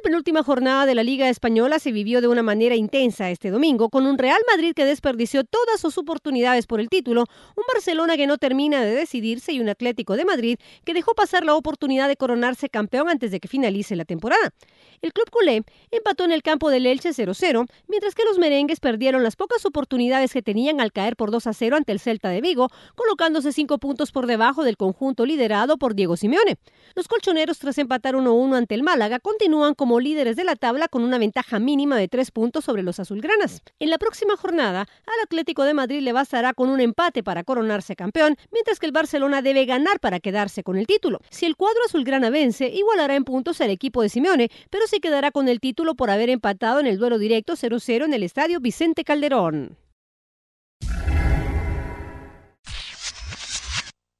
penúltima jornada de la Liga Española se vivió de una manera intensa este domingo, con un Real Madrid que desperdició todas sus oportunidades por el título, un Barcelona que no termina de decidirse y un Atlético de Madrid que dejó pasar la oportunidad de coronarse campeón antes de que finalice la temporada. El club culé empató en el campo del Elche 0-0, mientras que los merengues perdieron las pocas oportunidades que tenían al caer por 2-0 ante el Celta de Vigo, colocándose cinco puntos por debajo del conjunto liderado por Diego Simeone. Los colchoneros, tras empatar 1-1 ante el Málaga, continúan como líderes de la tabla con una ventaja mínima de tres puntos sobre los azulgranas. En la próxima jornada, al Atlético de Madrid le bastará con un empate para coronarse campeón, mientras que el Barcelona debe ganar para quedarse con el título. Si el cuadro azulgrana vence, igualará en puntos al equipo de Simeone, pero se quedará con el título por haber empatado en el duelo directo 0-0 en el estadio Vicente Calderón.